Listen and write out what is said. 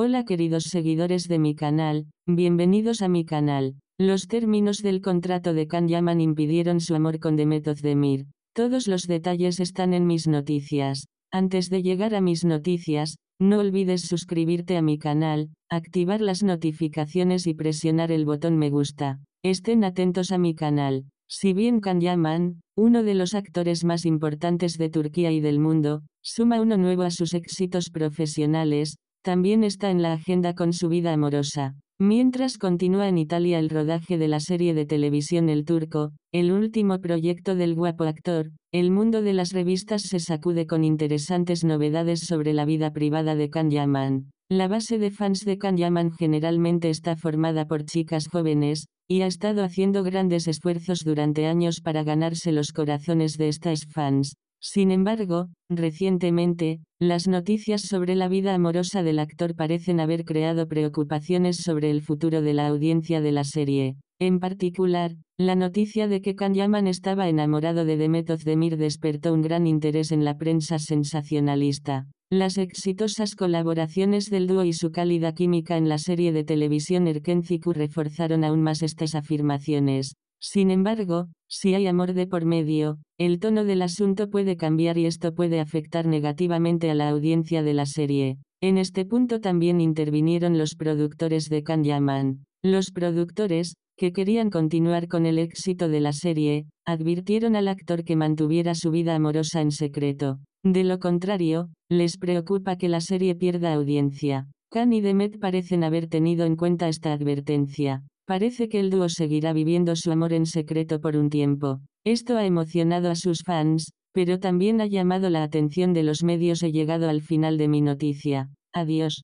Hola queridos seguidores de mi canal, bienvenidos a mi canal. Los términos del contrato de Can Yaman impidieron su amor con Demet Demir. Todos los detalles están en mis noticias. Antes de llegar a mis noticias, no olvides suscribirte a mi canal, activar las notificaciones y presionar el botón me gusta. Estén atentos a mi canal. Si bien Can Yaman, uno de los actores más importantes de Turquía y del mundo, suma uno nuevo a sus éxitos profesionales, también está en la agenda con su vida amorosa. Mientras continúa en Italia el rodaje de la serie de televisión El Turco, el último proyecto del guapo actor, el mundo de las revistas se sacude con interesantes novedades sobre la vida privada de Can Yaman. La base de fans de Can Yaman generalmente está formada por chicas jóvenes, y ha estado haciendo grandes esfuerzos durante años para ganarse los corazones de estas fans. Sin embargo, recientemente, las noticias sobre la vida amorosa del actor parecen haber creado preocupaciones sobre el futuro de la audiencia de la serie. En particular, la noticia de que Yaman estaba enamorado de Demet Özdemir despertó un gran interés en la prensa sensacionalista. Las exitosas colaboraciones del dúo y su cálida química en la serie de televisión Erkenziku reforzaron aún más estas afirmaciones. Sin embargo, si hay amor de por medio, el tono del asunto puede cambiar y esto puede afectar negativamente a la audiencia de la serie. En este punto también intervinieron los productores de Kanye Yaman. Los productores, que querían continuar con el éxito de la serie, advirtieron al actor que mantuviera su vida amorosa en secreto. De lo contrario, les preocupa que la serie pierda audiencia. Khan y Demet parecen haber tenido en cuenta esta advertencia. Parece que el dúo seguirá viviendo su amor en secreto por un tiempo. Esto ha emocionado a sus fans, pero también ha llamado la atención de los medios. He llegado al final de mi noticia. Adiós.